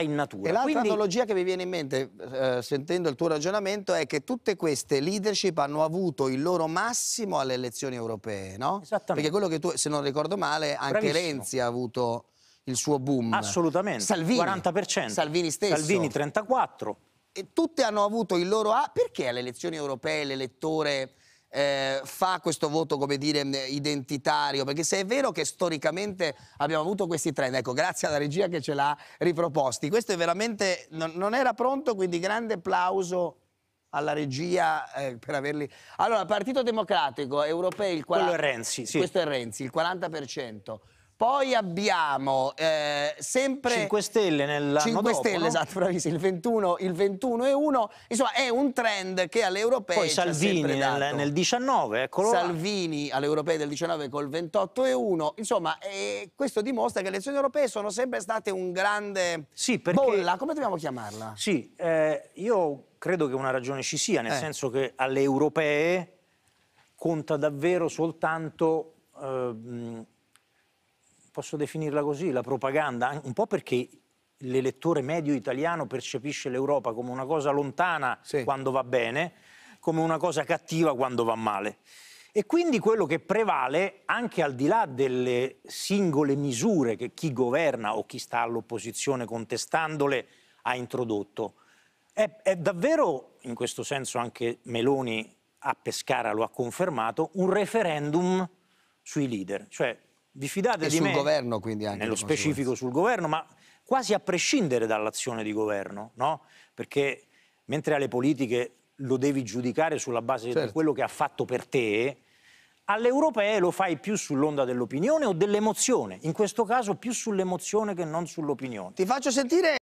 in natura. E l'altra Quindi... analogia che mi viene in mente eh, sentendo il tuo ragionamento è che tutte queste leadership hanno avuto il loro massimo alle elezioni europee, no? Esattamente. Perché quello che tu, se non ricordo male, anche Bravissimo. Renzi ha avuto il suo boom. Assolutamente. Salvini. 40%. Salvini stesso. Salvini 34. E tutte hanno avuto il loro... A... Perché alle elezioni europee l'elettore eh, fa questo voto, come dire, mm, identitario? Perché se è vero che storicamente abbiamo avuto questi trend, ecco, grazie alla regia che ce l'ha riproposti, questo è veramente, non, non era pronto, quindi grande applauso alla regia eh, per averli. Allora, Partito Democratico, europei, il 40... Quello è Renzi, sì. Questo è Renzi, il 40%. Poi abbiamo eh, sempre... 5 Stelle nel 5 dopo, Stelle, no? esatto, bravissimo, il 21, il 21 e 1. Insomma, è un trend che alle europee Poi Salvini nel, nel, 19, eccolo Salvini là. alle europee del 19 col 28 e 1. Insomma, eh, questo dimostra che le elezioni europee sono sempre state un grande... Sì, perché... Bolla, come dobbiamo chiamarla? Sì, eh, io credo che una ragione ci sia, nel eh. senso che alle europee conta davvero soltanto eh, posso definirla così, la propaganda, un po' perché l'elettore medio italiano percepisce l'Europa come una cosa lontana sì. quando va bene, come una cosa cattiva quando va male. E quindi quello che prevale, anche al di là delle singole misure che chi governa o chi sta all'opposizione contestandole ha introdotto, è, è davvero, in questo senso anche Meloni a Pescara lo ha confermato, un referendum sui leader. Cioè vi fidate e di sul me, governo quindi anche. Nello specifico sul governo, ma quasi a prescindere dall'azione di governo, no? Perché mentre alle politiche lo devi giudicare sulla base certo. di quello che ha fatto per te, alle europee lo fai più sull'onda dell'opinione o dell'emozione, in questo caso più sull'emozione che non sull'opinione. Ti faccio sentire